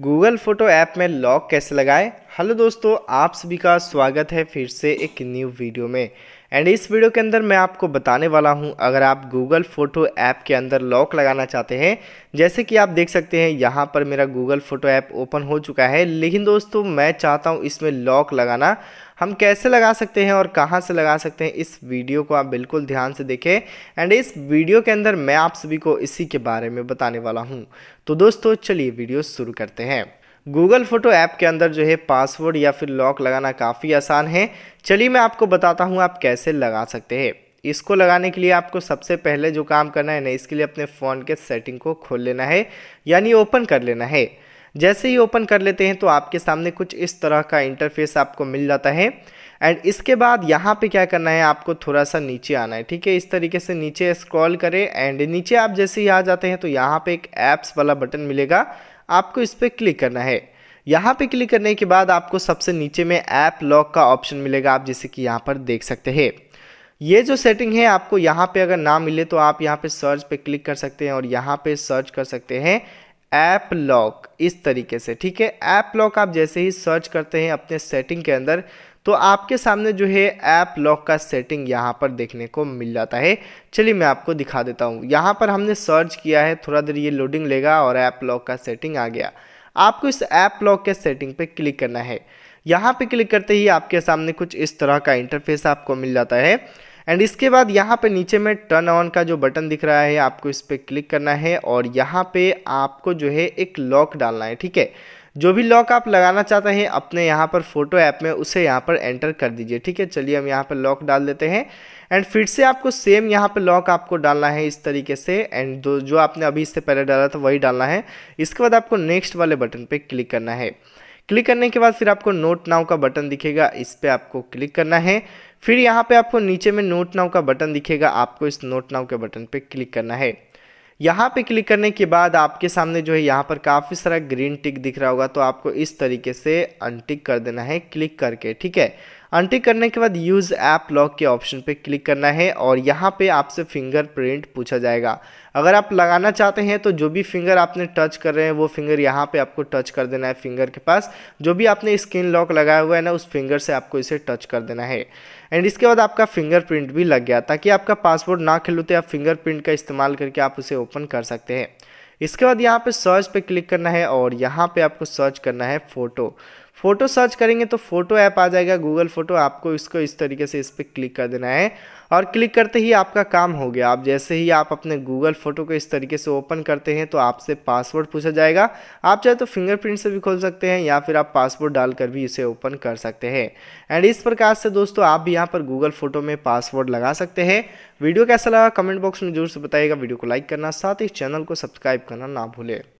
Google photo app में lock कैसे लगाएं हेलो दोस्तों आप सभी का स्वागत है फिर से एक न्यू वीडियो में एंड इस वीडियो के अंदर मैं आपको बताने वाला हूं अगर आप गूगल फोटो ऐप के अंदर लॉक लगाना चाहते हैं जैसे कि आप देख सकते हैं यहां पर मेरा गूगल फोटो ऐप ओपन हो चुका है लेकिन दोस्तों मैं चाहता हूं इसमें लॉक लगाना हम कैसे लगा सकते हैं और कहाँ से लगा सकते हैं इस वीडियो को आप बिल्कुल ध्यान से देखें एंड इस वीडियो के अंदर मैं आप सभी को इसी के बारे में बताने वाला हूँ तो दोस्तों चलिए वीडियो शुरू करते हैं गूगल फोटो ऐप के अंदर जो है पासवर्ड या फिर लॉक लगाना काफ़ी आसान है चलिए मैं आपको बताता हूँ आप कैसे लगा सकते हैं इसको लगाने के लिए आपको सबसे पहले जो काम करना है ना इसके लिए अपने फ़ोन के सेटिंग को खोल लेना है यानी ओपन कर लेना है जैसे ही ओपन कर लेते हैं तो आपके सामने कुछ इस तरह का इंटरफेस आपको मिल जाता है एंड इसके बाद यहाँ पे क्या करना है आपको थोड़ा सा नीचे आना है ठीक है इस तरीके से नीचे स्क्रॉल करें एंड नीचे आप जैसे ही आ जाते हैं तो यहाँ पे एक ऐप्स वाला बटन मिलेगा आपको इस पर क्लिक करना है यहाँ पे क्लिक करने के बाद आपको सबसे नीचे में ऐप लॉक का ऑप्शन मिलेगा आप जैसे कि यहाँ पर देख सकते हैं ये जो सेटिंग है आपको यहाँ पे अगर ना मिले तो आप यहाँ पे सर्च पे क्लिक कर सकते हैं और यहाँ पे सर्च कर सकते हैं ऐप लॉक इस तरीके से ठीक है ऐप लॉक आप जैसे ही सर्च करते हैं अपने सेटिंग के अंदर तो आपके सामने जो है ऐप लॉक का सेटिंग यहाँ पर देखने को मिल जाता है चलिए मैं आपको दिखा देता हूँ यहाँ पर हमने सर्च किया है थोड़ा देर ये लोडिंग लेगा और ऐप लॉक का सेटिंग आ गया आपको इस ऐप लॉक के सेटिंग पे क्लिक करना है यहाँ पे क्लिक करते ही आपके सामने कुछ इस तरह का इंटरफेस आपको मिल जाता है एंड इसके बाद यहाँ पे नीचे में टर्न ऑन का जो बटन दिख रहा है आपको इस पर क्लिक करना है और यहाँ पे आपको जो है एक लॉक डालना है ठीक है जो भी लॉक आप लगाना चाहते हैं अपने यहाँ पर फोटो ऐप में उसे यहाँ पर एंटर कर दीजिए ठीक है चलिए हम यहाँ पर लॉक डाल देते हैं एंड फिर से आपको सेम यहाँ पे लॉक आपको डालना है इस तरीके से एंड जो जो आपने अभी इससे पहले डाला था वही डालना है इसके बाद आपको नेक्स्ट वाले बटन पर क्लिक करना है क्लिक करने के बाद फिर आपको नोट नाव का बटन दिखेगा इस पर आपको क्लिक करना है फिर यहाँ पे आपको नीचे में नोट नाव का बटन दिखेगा आपको इस नोट नाव के बटन पे क्लिक करना है यहाँ पे क्लिक करने के बाद आपके सामने जो है यहाँ पर काफ़ी सारा ग्रीन टिक दिख रहा होगा तो आपको इस तरीके से अनटिक कर देना है क्लिक करके ठीक है अनटिक करने के बाद यूज़ ऐप लॉक के ऑप्शन पे क्लिक करना है और यहाँ पे आपसे फिंगरप्रिंट पूछा जाएगा अगर आप लगाना चाहते हैं तो जो भी फिंगर आपने टच कर रहे हैं वो फिंगर यहाँ पे आपको टच कर देना है फिंगर के पास जो भी आपने स्क्रीन लॉक लगाया हुआ है ना उस फिंगर से आपको इसे टच कर देना है एंड इसके बाद आपका फिंगरप्रिंट भी लग गया ताकि आपका पासवर्ड ना खिलूते आप फिंगरप्रिंट का इस्तेमाल करके आप उसे ओपन कर सकते हैं इसके बाद यहाँ पे सर्च पे क्लिक करना है और यहाँ पे आपको सर्च करना है फ़ोटो फ़ोटो सर्च करेंगे तो फ़ोटो ऐप आ जाएगा गूगल फ़ोटो आपको इसको इस तरीके से इस पर क्लिक कर देना है और क्लिक करते ही आपका काम हो गया आप जैसे ही आप अपने गूगल फ़ोटो को इस तरीके से ओपन करते हैं तो आपसे पासवर्ड पूछा जाएगा आप चाहे तो फिंगरप्रिंट से भी खोल सकते हैं या फिर आप पासवर्ड डालकर भी इसे ओपन कर सकते हैं एंड इस प्रकार से दोस्तों आप भी यहाँ पर गूगल फ़ोटो में पासवर्ड लगा सकते हैं वीडियो कैसा लगा कमेंट बॉक्स में जरूर से बताइएगा वीडियो को लाइक करना साथ ही चैनल को सब्सक्राइब करना ना भूलें